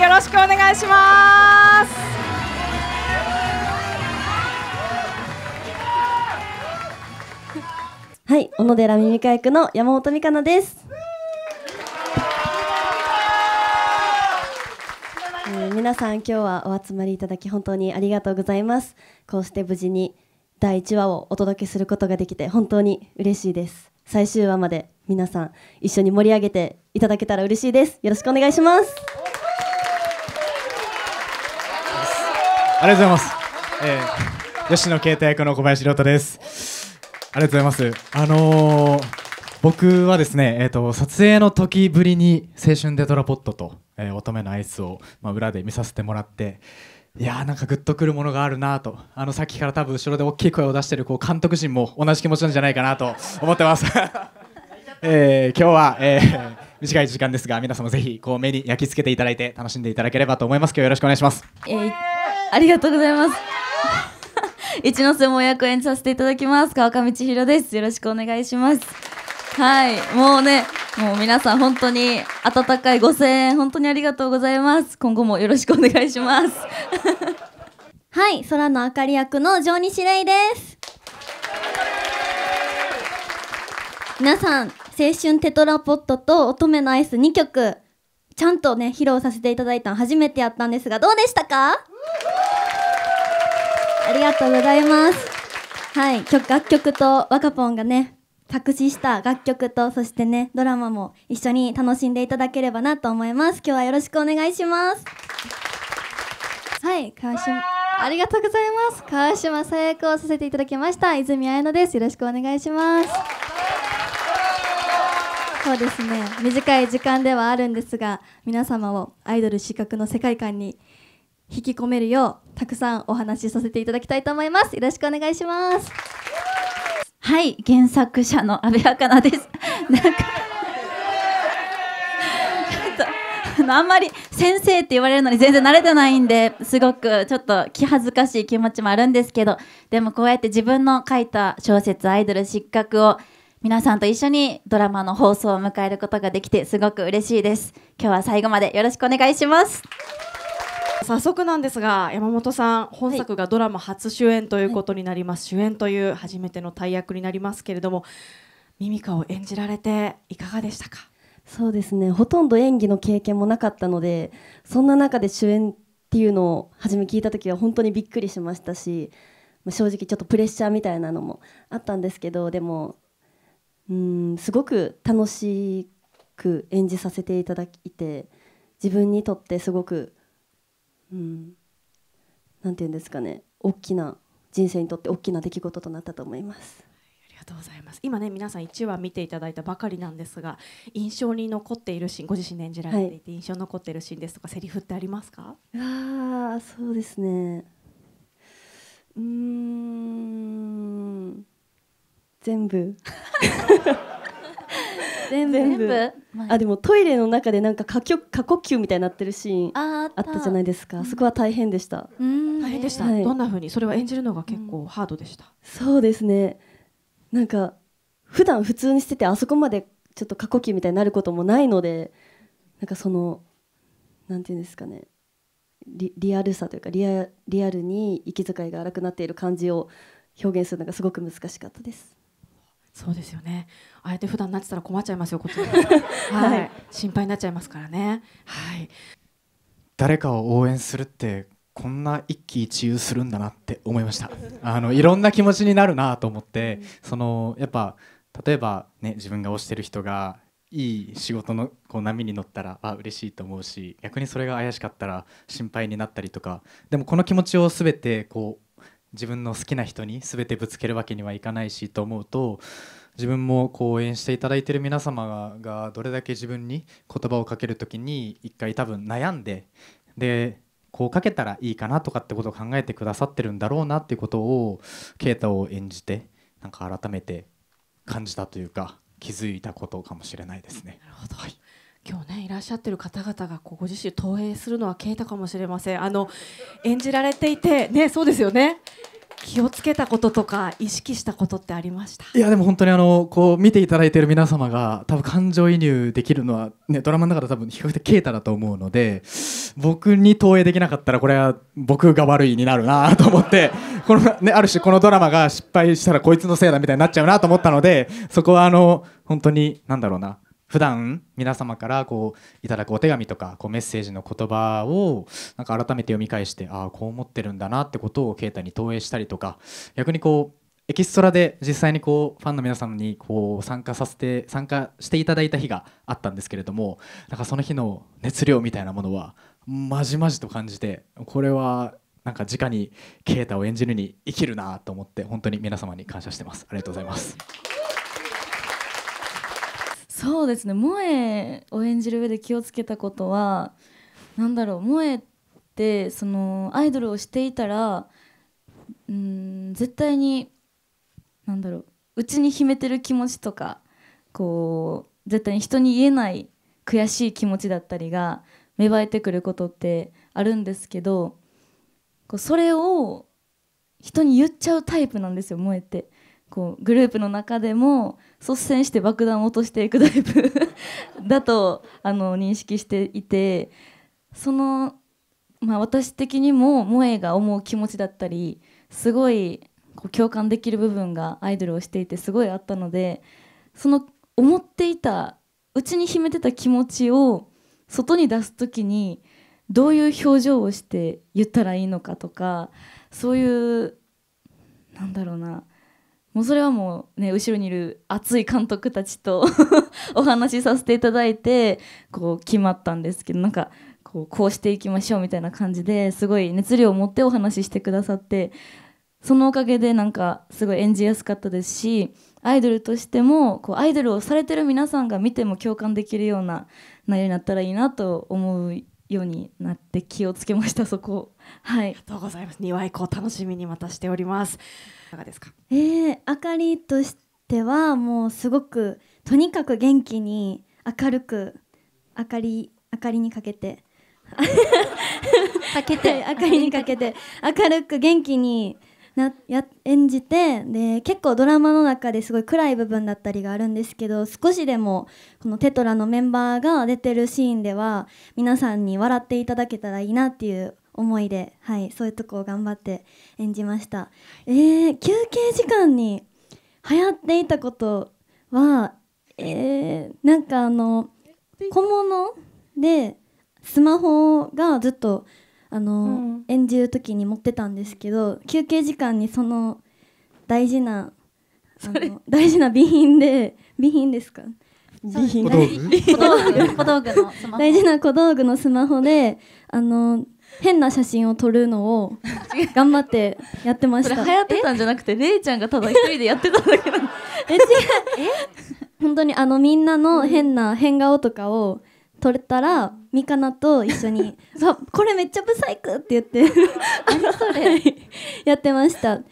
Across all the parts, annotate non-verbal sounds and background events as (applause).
よろしくお願いします (laughs) はい、小野寺美美香役の山本美香奈です。(laughs) 皆さん今日はお集まりいただき本当にありがとうございます。こうして無事に第1話をお届けすることができて本当に嬉しいです。最終話まで皆さん一緒に盛り上げていただけたら嬉しいです。よろしくお願いします。ありがとうございます、えー、吉野啓太役の小林亮太ですありがとうございますあのー、僕はですね、えーと、撮影の時ぶりに「青春デトラポットと」えー、乙女のアイスを」まあ、裏で見させてもらっていやーなんかグッとくるものがあるなとあのさっきから多分後ろで大きい声を出してるこう監督陣も同じ気持ちなんじゃないかなと思ってます (laughs) え今日は、え短い時間ですが皆様ぜひこう目に焼き付けていただいて楽しんでいただければと思います今日よろしくお願いします、えーありがとうございます。(laughs) 一ノ瀬も役演させていただきます。川上千尋です。よろしくお願いします。はい、もうね、もう皆さん本当に温かいご声援本当にありがとうございます。今後もよろしくお願いします。(laughs) はい、空の明かり役の上西レイです。皆さん、青春テトラポットと乙女のアイス2曲、ちゃんとね、披露させていただいたの初めてやったんですが、どうでしたかありがとうございます。はい、曲楽曲と若ぽんがね、作詞した楽曲と、そしてね、ドラマも一緒に楽しんでいただければなと思います。今日はよろしくお願いします。はい、川島、ありがとうございます。川島さやさせていただきました。泉彩乃です。よろしくお願いします。そうですね、短い時間ではあるんですが、皆様をアイドル資格の世界観に引き込めるようたくさんお話しさせていただきたいと思いますよろしくお願いしますはい原作者の阿部茜です (laughs) なんかちょあんまり先生って言われるのに全然慣れてないんですごくちょっと気恥ずかしい気持ちもあるんですけどでもこうやって自分の書いた小説「アイドル失格」を皆さんと一緒にドラマの放送を迎えることができてすごく嬉しいです今日は最後までよろしくお願いします早速なんですが山本さん本作がドラマ初主演ということになります、はい、主演という初めての大役になりますけれどもミミカを演じられていかがでしたかそうですねほとんど演技の経験もなかったのでそんな中で主演っていうのを初め聞いた時は本当にびっくりしましたし正直ちょっとプレッシャーみたいなのもあったんですけどでもうんすごく楽しく演じさせていただいて自分にとってすごくうん、なんていうんですかね大きな人生にとって大きな出来事となったと思います。ありがとうございます今ね皆さん1話見ていただいたばかりなんですが印象に残っているシーンご自身で演じられていて、印象に残っているシーンですとか、はい、セリフってありますかあそうですねうん全部 (laughs) 全部全部あでもトイレの中でなんか過過呼吸みたいになってるシーンあったじゃないですか、うん、そこは大変でした大変でした、はい、どんなふうにそれは演じるのが結構ハードでした、そうですねなんか普段普通にしててあそこまでちょっと過呼吸みたいになることもないのでなんかそのなんていうんですかねリリアルさというかリアリアルに息遣いが荒くなっている感じを表現するのがすごく難しかったです。そうですよね。あえて普段なってたら困っちゃいますよ、こち (laughs) ははい、心配になっちゃいますからね。はい。誰かを応援するって、こんな一喜一憂するんだなって思いました。あの、いろんな気持ちになるなと思って、その、やっぱ。例えば、ね、自分が推してる人が。いい仕事のこう波に乗ったらあ嬉しいと思うし逆にそれが怪しかったら心配になったりとかでもこの気持ちを全てこう自分の好きな人に全てぶつけるわけにはいかないしと思うと自分も講演応援していただいてる皆様がどれだけ自分に言葉をかける時に一回多分悩んででこうかけたらいいかなとかってことを考えてくださってるんだろうなっていうことを啓太を演じてなんか改めて感じたというか気づいたことかもしれないですね。なるほど、はい今日ねいらっしゃってる方々がこうご自身投影するのは消えたかもしれませんあの演じられていてねそうですよね気をつけたこととか意識したことってありましたいやでも本当にあのこう見ていただいている皆様が多分感情移入できるのは、ね、ドラマの中で多分比較的啓太だと思うので僕に投影できなかったらこれは僕が悪いになるなと思って (laughs) この、ね、ある種このドラマが失敗したらこいつのせいだみたいになっちゃうなと思ったのでそこはあの本当に何だろうな普段皆様からこういただくお手紙とかこうメッセージの言葉をなんか改めて読み返してああこう思ってるんだなってことを啓太に投影したりとか逆にこうエキストラで実際にこうファンの皆様にこう参加させて参加していただいた日があったんですけれどもなんかその日の熱量みたいなものはまじまじと感じてこれはなんか直に啓太を演じるに生きるなと思って本当に皆様に感謝してますありがとうございます。そうですね萌えを演じる上で気をつけたことは何だろう萌えってそのアイドルをしていたらうん絶対に何だろううちに秘めてる気持ちとかこう絶対に人に言えない悔しい気持ちだったりが芽生えてくることってあるんですけどこうそれを人に言っちゃうタイプなんですよ萌えって。こうグループの中でも率先して爆弾を落としていくタイプ (laughs) だとあの認識していてその、まあ、私的にも萌えが思う気持ちだったりすごいこう共感できる部分がアイドルをしていてすごいあったのでその思っていたうちに秘めてた気持ちを外に出す時にどういう表情をして言ったらいいのかとかそういうなんだろうなもうそれはもうね後ろにいる熱い監督たちと (laughs) お話しさせていただいてこう決まったんですけどなんかこうこうしていきましょうみたいな感じですごい熱量を持ってお話ししてくださってそのおかげでなんかすごい演じやすかったですしアイドルとしてもこうアイドルをされてる皆さんが見ても共感できるような内容になったらいいなと思う。ようになって気をつけましたそこ (laughs) はいありがとうございます2話以降楽しみにまたしておりますいかがですかえー、あかりとしてはもうすごくとにかく元気に明るくあかりあかりにかけてかけてあ (laughs) かりにかけて明るく元気になや演じてで結構ドラマの中ですごい暗い部分だったりがあるんですけど少しでもこの「テトラ」のメンバーが出てるシーンでは皆さんに笑っていただけたらいいなっていう思いで、はい、そういうとこを頑張って演じました、えー、休憩時間に流行っていたことは、えー、なんかあの小物でスマホがずっとあの、うん、演じる時に持ってたんですけど休憩時間にその大事なあの大事な備品で備品ですか備品小道具 (laughs) 小道具大事な小道具のスマホであの変な写真を撮るのを頑張ってやってました流行ってたんじゃなくてれいちゃんがただ一人でやってたんだけどえ違う本当にあのみんなの変な変顔とかを、うん撮れたら、ミカナと一緒に「(laughs) そうこれめっちゃブサイク!」って言ってそれ、(laughs) はい、やってました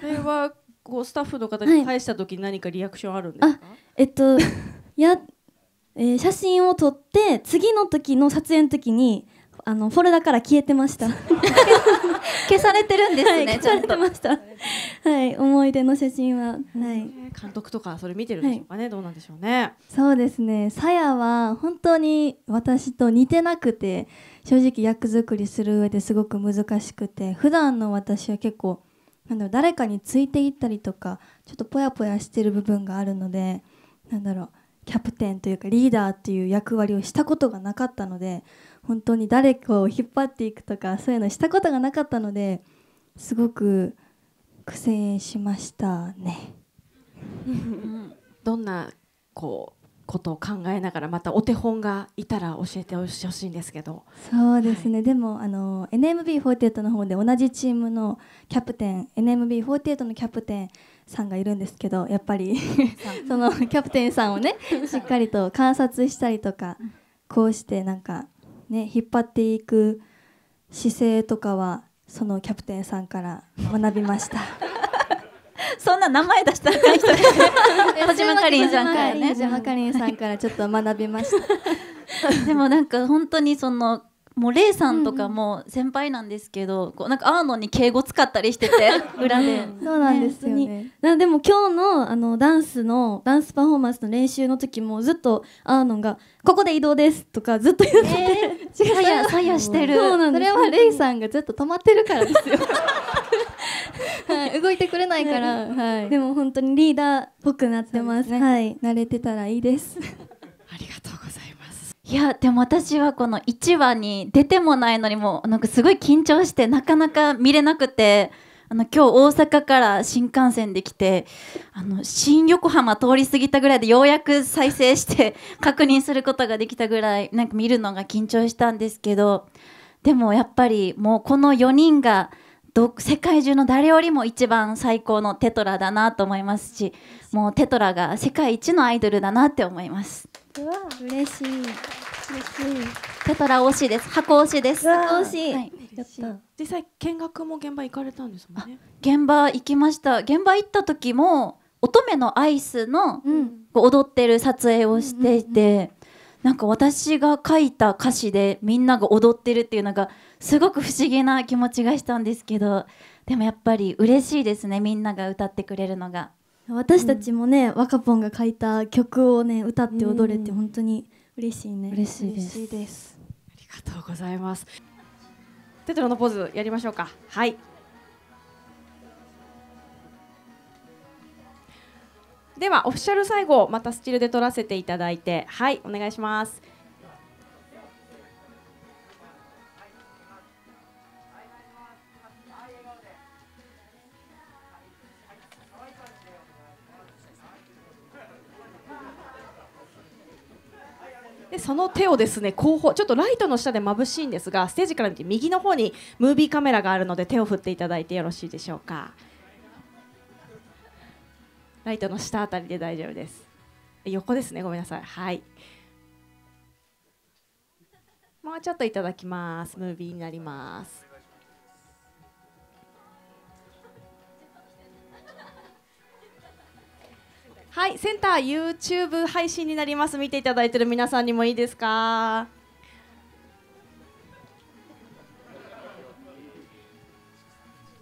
それはこうスタッフの方に返した時に何かリアクションあるんですか、はい、えっとや、えー、写真を撮って次の時の撮影の時にあのフォルダから消えてました (laughs) 消されてるんですね、はい、消されてました (laughs) はい思い出の写真は、はい、監督とかそれ見てるんでしょうかね、はい、どうなんでしょうねそうですねさやは本当に私と似てなくて正直役作りする上ですごく難しくて普段の私は結構なんだろう誰かについていったりとかちょっとぽやぽやしてる部分があるのでなんだろうキャプテンというかリーダーっていう役割をしたことがなかったので本当に誰かを引っ張っていくとかそういうのしたことがなかったのですごく苦戦しましたね。(laughs) どんなこうことを考えながらまたお手本がいたら教えてほしいんですけどそうですね、はい、でもあの NMB48 の方で同じチームのキャプテン NMB48 のキャプテンさんがいるんですけどやっぱり (laughs) そのキャプテンさんをね (laughs) しっかりと観察したりとかこうしてなんかね引っ張っていく姿勢とかはそのキャプテンさんから学びました (laughs) そんな名前出したらない人です小島かりんさんからね小島かりんさんからちょっと学びました (laughs) でもなんか本当にそのもうレイさんとかも先輩なんですけど、うんこうなんかアーノに敬語使ったりしてて (laughs) 裏でそうなんですよね、ね、なでも今日のあのダンスのダンスパフォーマンスの練習の時もずっとアーノが「ここで移動です」とかずっと言ってて、えー、(laughs) 違うさやしてるそうなんですそれはレイさんがずっと止まってるからですよ (laughs) はい、動いてくれないから、はい、でも本当にリーダーっぽくなってます、ね、はい、慣れてたらいいですありがとういやでも私はこの1話に出てもないのにもなんかすごい緊張してなかなか見れなくてあの今日大阪から新幹線で来てあの新横浜通り過ぎたぐらいでようやく再生して (laughs) 確認することができたぐらいなんか見るのが緊張したんですけどでもやっぱりもうこの4人がど世界中の誰よりも一番最高のテトラだなと思いますしもうテトラが世界一のアイドルだなって思います。うわ嬉しい嬉しいテトラ惜しいです箱惜しいです箱惜しい、はい、実際見学も現場行かれたんですもんね現場行きました現場行った時も乙女のアイスの、うん、踊ってる撮影をしていて、うんうんうんなんか私が書いた歌詞でみんなが踊ってるっていうのがすごく不思議な気持ちがしたんですけどでもやっぱり嬉しいですねみんなが歌ってくれるのが。私たちもね、うん、若ぽんが書いた曲をね歌って踊れて本当に嬉しいね、うん、嬉しいですですありがとうございますテトロのポーズやりましょうかはいではオフィシャル最後またスチールで撮らせていただいてはいお願いしますその手をですね後方ちょっとライトの下で眩しいんですがステージから見て右の方にムービーカメラがあるので手を振っていただいてよろしいでしょうかライトの下あたりで大丈夫です横ですねごめんなさいはいもうちょっといただきますムービーになりますはいセンター YouTube 配信になります見ていただいてる皆さんにもいいですか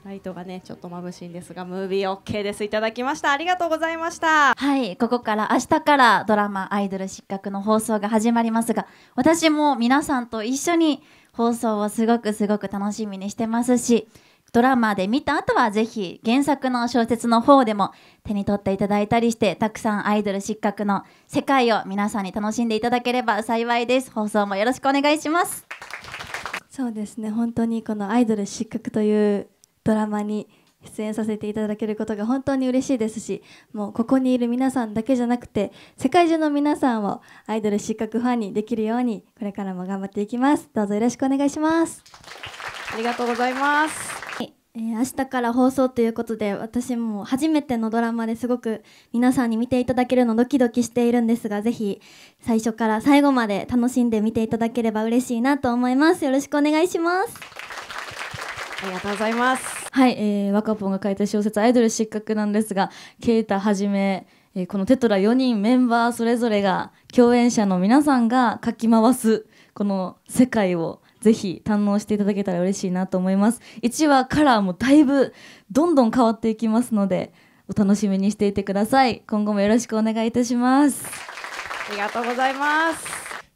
ライトがねちょっと眩しいんですがムービー OK ですいただきましたありがとうございましたはいここから明日からドラマアイドル失格の放送が始まりますが私も皆さんと一緒に放送をすごくすごく楽しみにしてますしドラマで見た後はぜひ原作の小説の方でも手に取っていただいたりしてたくさんアイドル失格の世界を皆さんに楽しんでいただければ幸いです放送もよろしくお願いしますそうですね本当にこの「アイドル失格」というドラマに出演させていただけることが本当に嬉しいですしもうここにいる皆さんだけじゃなくて世界中の皆さんをアイドル失格ファンにできるようにこれからも頑張っていきますどうぞよろしくお願いしますありがとうございますえー、明日から放送ということで私も初めてのドラマですごく皆さんに見ていただけるのドキドキしているんですがぜひ最初から最後まで楽しんで見ていただければ嬉しいなと思いますよろしくお願いしますありがとうございますはい、えー、若ぽんが書いた小説「アイドル失格」なんですが啓太はじめえー、このテトラ4人メンバーそれぞれが共演者の皆さんがかき回すこの世界をぜひ堪能していただけたら嬉しいなと思います1話カラーもだいぶどんどん変わっていきますのでお楽しみにしていてください今後もよろしくお願いいたしますありがとうございます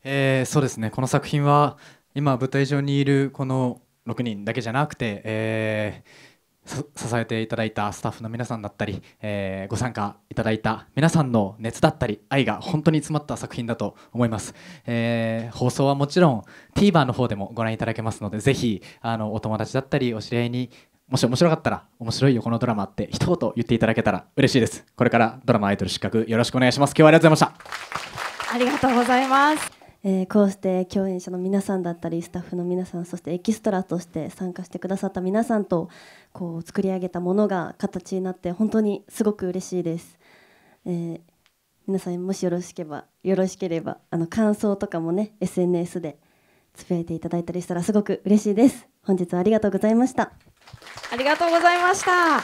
えー、そうですねこの作品は今舞台上にいるこの6人だけじゃなくて、えー支えていただいたスタッフの皆さんだったり、えー、ご参加いただいた皆さんの熱だったり愛が本当に詰まった作品だと思います、えー、放送はもちろん TVer の方でもご覧いただけますのでぜひあのお友達だったりお知り合いにもし面白かったら面白いよこのドラマって一言言っていただけたら嬉しいですこれからドラマアイドル失格よろしくお願いします今日はありがとうございましたありがとうございますえー、こうして共演者の皆さんだったりスタッフの皆さんそしてエキストラとして参加してくださった皆さんとこう作り上げたものが形になって本当にすごく嬉しいです、えー、皆さんもしよろしければよろしければあの感想とかもね SNS でつぶやいていただいたりしたらすごく嬉しいです本日はありがとうございましたありがとうございました